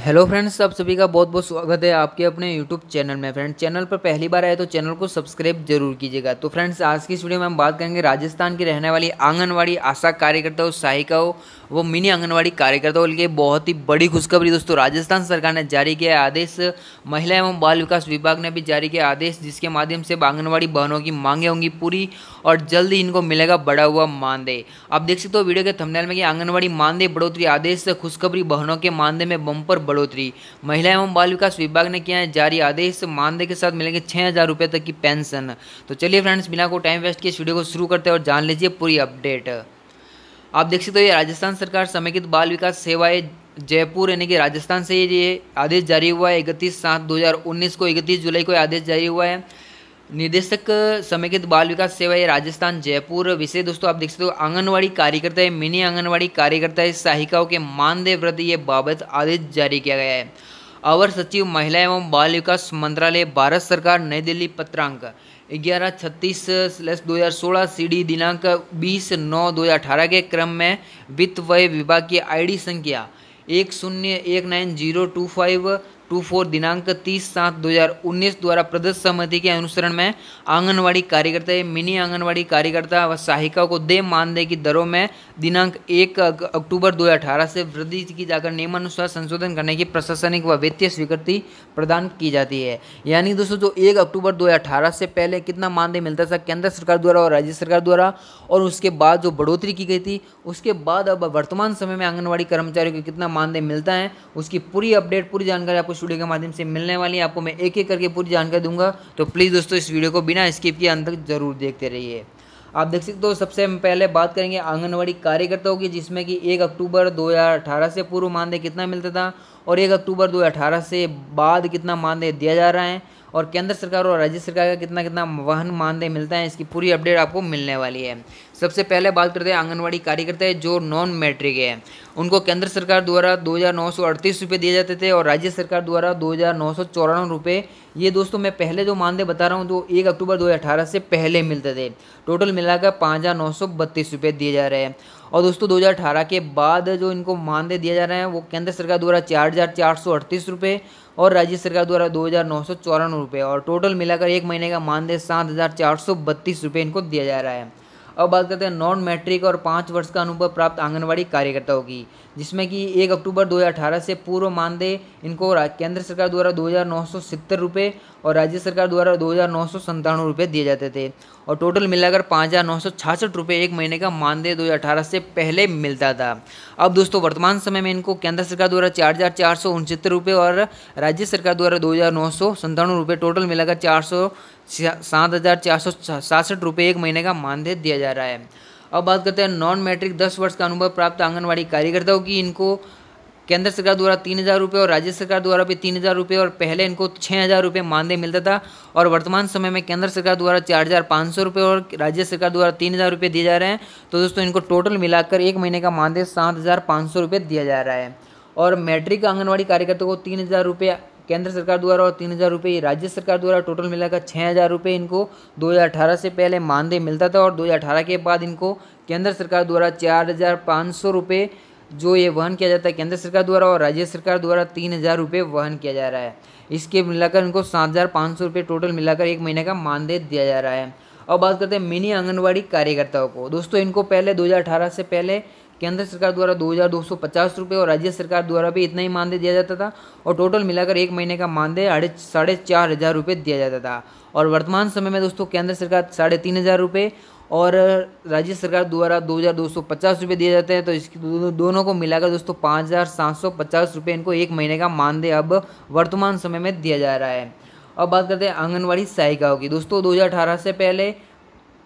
hello friends आप सभी का बहुत बहुत स्वागत है आपके अपने यूट्यूब चैनल में फ्रेंड चैनल पर पहली बार आए तो चैनल को सब्सक्राइब जरूर कीजिएगा तो फ्रेंड्स आज की इस वीडियो में हम बात करेंगे राजस्थान की रहने वाली आंगनवाड़ी आशा कार्यकर्ताओं सहायिकाओं वो मिनी आंगनवाड़ी कार्यकर्ताओं के लिए बहुत ही बड़ी खुशखबरी दोस्तों राजस्थान सरकार ने जारी किया आदेश महिला एवं बाल विकास विभाग ने भी जारी किया आदेश जिसके माध्यम से आंगनबाड़ी बहनों की मांगे होंगी पूरी और जल्द ही इनको मिलेगा बढ़ा हुआ मानदेय आप देख सकते हो वीडियो के थंबनेल में कि आंगनबाड़ी मानदेय बढ़ोतरी आदेश खुशखबरी बहनों के मानदेय में बम्पर बढ़ोतरी महिला एवं बाल विकास विभाग ने किया है जारी आदेश मानदेय के साथ मिलेंगे छः हज़ार रुपये तक की पेंशन तो चलिए फ्रेंड्स बिना को टाइम वेस्ट किए वीडियो को शुरू करते हैं और जान लीजिए पूरी अपडेट आप देख सकते हो ये राजस्थान सरकार समेकित बाल विकास सेवाएं जयपुर यानी कि राजस्थान से ये आदेश जारी हुआ है इकतीस सात 2019 को इकतीस जुलाई को आदेश जारी हुआ है निदेशक समेकित बाल विकास सेवा ये राजस्थान जयपुर विषय दोस्तों आप देख सकते हो आंगनवाड़ी कार्यकर्ता मिनी आंगनवाड़ी कार्यकर्ता सहायिकाओं के मानदेय वृद्धि ये बाबत आदेश जारी किया गया है अवर सचिव महिला एवं बाल विकास मंत्रालय भारत सरकार नई दिल्ली पत्रांक ग्यारह छत्तीस स्लैस दो हज़ार सोलह सी डी दिनांक बीस नौ दो हज़ार अठारह के क्रम में वित्त व्यय विभाग की आई डी संख्या एक शून्य एक nine zero two five two four दिनांक तीस सात 2019 द्वारा प्रदत्त सहमति के अनुसरण में आंगनवाड़ी कार्यकर्ता मिनी आंगनवाड़ी कार्यकर्ता व सहायिका को दे मानदेय की दरों में दिनांक एक अक्टूबर 2018 से वृद्धि की जाकर नियमानुसार संशोधन करने की प्रशासनिक व वित्तीय स्वीकृति प्रदान की जाती है यानी दोस्तों जो एक अक्टूबर दो से पहले कितना मानदेय मिलता था केंद्र सरकार द्वारा और राज्य सरकार द्वारा और उसके बाद जो बढ़ोतरी की गई थी उसके बाद अब वर्तमान समय में आंगनबाड़ी कर्मचारियों को कितना मानदेय मिलता है उसकी पूरी अपडेट पूरी जानकारी आपको स्टूडियो के माध्यम से मिलने वाली है आपको मैं एक एक करके पूरी जानकारी दूंगा तो प्लीज़ दोस्तों इस वीडियो को बिना स्किप किए अंत तक जरूर देखते रहिए आप देख सकते हो सबसे पहले बात करेंगे आंगनवाड़ी कार्यकर्ताओं की जिसमें कि एक अक्टूबर 2018 से पूर्व मानदेय कितना मिलता था और एक अक्टूबर 2018 से बाद कितना मानदेय दिया जा रहा है और केंद्र सरकार और राज्य सरकार का कितना कितना वाहन मानदेय मिलता है इसकी पूरी अपडेट आपको मिलने वाली है सबसे पहले बात करते हैं आंगनवाड़ी कार्यकर्ता है जो नॉन मैट्रिक है उनको केंद्र सरकार द्वारा दो हज़ार नौ सौ अड़तीस रुपये दिए जाते थे और राज्य सरकार द्वारा दो हज़ार नौ सौ चौरानवे रुपये ये दोस्तों मैं पहले जो मानदेय बता रहा हूँ तो एक अक्टूबर दो हज़ार अठारह से पहले मिलते थे टोटल मिलाकर पाँच हज़ार नौ सौ बत्तीस रुपये दिए जा रहे हैं और दोस्तों 2018 के बाद जो इनको मानदेय दिया जा रहा है वो केंद्र सरकार द्वारा चार हज़ार चार सौ अड़तीस रुपये और राज्य सरकार द्वारा दो हज़ार नौ सौ चौरानवे रुपये और टोटल मिलाकर एक महीने का मानदेय सात हज़ार चार सौ बत्तीस रुपये इनको दिया जा रहा है अब बात करते हैं नॉन मैट्रिक और पाँच वर्ष का अनुभव प्राप्त आंगनबाड़ी कार्यकर्ताओं की जिसमें कि एक अक्टूबर 2018 से पूर्व मानदेय इनको केंद्र सरकार द्वारा दो हज़ार और राज्य सरकार द्वारा दो हज़ार दिए जाते थे और टोटल मिलाकर पाँच हज़ार नौ सौ छियासठ रुपये एक महीने का मानदेय दो हज़ार अठारह से पहले मिलता था अब दोस्तों वर्तमान समय में इनको केंद्र सरकार द्वारा चार हज़ार चार सौ उनहत्तर रुपये और राज्य सरकार द्वारा दो हज़ार नौ सौ संतानवे रुपये टोटल मिलाकर चार सौ सात हज़ार चार सौ सासठ रुपये एक महीने का मानदेय दिया जा रहा है अब बात करते हैं नॉन मैट्रिक दस वर्ष का अनुभव प्राप्त आंगनबाड़ी कार्यकर्ताओं की इनको केंद्र सरकार द्वारा तीन हज़ार रुपये और राज्य सरकार द्वारा भी तीन हज़ार रुपये और पहले इनको छः हज़ार रुपये मानदेय मिलता था और वर्तमान समय में केंद्र सरकार द्वारा चार हज़ार पाँच सौ रुपये और राज्य सरकार द्वारा तीन हज़ार रुपये दिए जा रहे हैं तो दोस्तों इनको टोटल मिलाकर एक महीने का मानदेय सात हज़ार पाँच सौ रुपये दिया जा रहा है और मैट्रिक आंगनबाड़ी कार्यकर्ता को तीन हज़ार रुपये केंद्र सरकार द्वारा और तीन हज़ार रुपये राज्य सरकार द्वारा टोटल मिलाकर छः हज़ार रुपये इनको दो हज़ार अठारह से पहले मानदेय मिलता था और दो हज़ार अठारह के बाद इनको केंद्र सरकार द्वारा चार हज़ार पाँच सौ रुपये जो ये वहन किया जाता है केंद्र सरकार द्वारा और राज्य सरकार द्वारा तीन हज़ार रुपये वहन किया जा रहा है इसके मिलाकर उनको सात हज़ार पाँच सौ रुपये टोटल मिलाकर एक महीने का मानदेय दिया जा रहा है और बात करते हैं मिनी आंगनवाड़ी कार्यकर्ताओं को दोस्तों इनको पहले 2018 से पहले केंद्र सरकार द्वारा दो हज़ार दो सौ पचास रुपये और राज्य सरकार द्वारा भी इतना ही मानदेय दिया जाता था और टोटल मिलाकर एक महीने का मानदेय साढ़े साढ़े चार हज़ार रुपये दिया जाता था और वर्तमान समय में दोस्तों केंद्र सरकार साढ़े तीन हज़ार रुपये और राज्य सरकार द्वारा दो हज़ार दो सौ पचास रुपये दिए जाते हैं तो इसकी दोनों को मिलाकर दोस्तों पाँच हज़ार सात सौ पचास रुपये इनको एक महीने का मानदेय अब वर्तमान समय में दिया जा रहा है अब बात करते हैं आंगनवाड़ी सहायिकाओं की दोस्तों 2018 से पहले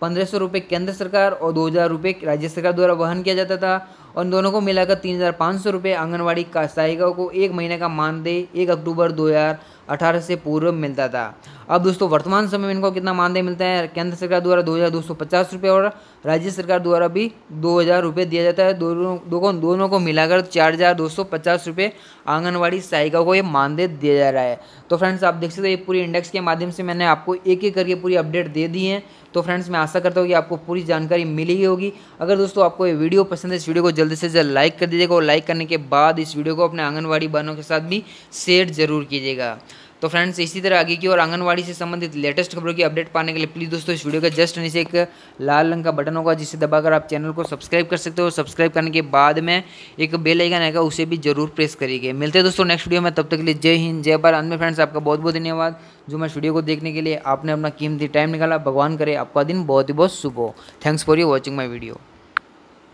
पंद्रह सौ रुपये केंद्र सरकार और दो हज़ार रुपये राज्य सरकार द्वारा वहन किया जाता था और दोनों को मिलाकर तीन हज़ार पाँच सौ रुपये आंगनबाड़ी का सहायिकाओं को एक महीने का मानदेय एक अक्टूबर दो हज़ार अठारह से पूर्व मिलता था अब दोस्तों वर्तमान समय में इनको कितना मानदेय मिलता है केंद्र सरकार द्वारा दो हज़ार दो सौ पचास रुपये और राज्य सरकार द्वारा भी दो हज़ार रुपये दिया जाता है दोनों दोनों को मिलाकर चार हज़ार दो सौ पचास रुपये आंगनबाड़ी सहायिका को ये मानदेय दिया जा रहा है तो फ्रेंड्स आप देख सकते हो ये पूरी इंडेक्स के माध्यम से मैंने आपको एक एक करके पूरी अपडेट दे दी है तो फ्रेंड्स मैं आशा करता हूँ कि आपको पूरी जानकारी मिली होगी अगर दोस्तों आपको ये वीडियो पसंद है इस वीडियो को जल्द जल्दी से जल्द लाइक कर दीजिएगा और लाइक करने के बाद इस वीडियो को अपने आंगनबाड़ी बहनों के साथ भी शेयर जरूर कीजिएगा तो फ्रेंड्स इसी तरह आगे की और आंगनवाड़ी से संबंधित लेटेस्ट खबरों की अपडेट पाने के लिए प्लीज़ दोस्तों इस वीडियो के जस्ट नीचे एक लाल रंग का बटन होगा जिसे दबाकर आप चैनल को सब्सक्राइब कर सकते हो सब्सक्राइब करने के बाद में एक बेल आइकन आएगा उसे भी जरूर प्रेस करिएगा मिलते हैं दोस्तों नेक्स्ट वीडियो में तब तक के लिए जय हिंद जय भारत अंत में फ्रेंड्स आपका बहुत बहुत धन्यवाद जो मैं इस वीडियो को देखने के लिए आपने अपना कीमती टाइम निकाला भगवान करे आपका दिन बहुत ही बहुत शुभ हो thanks for you watching my video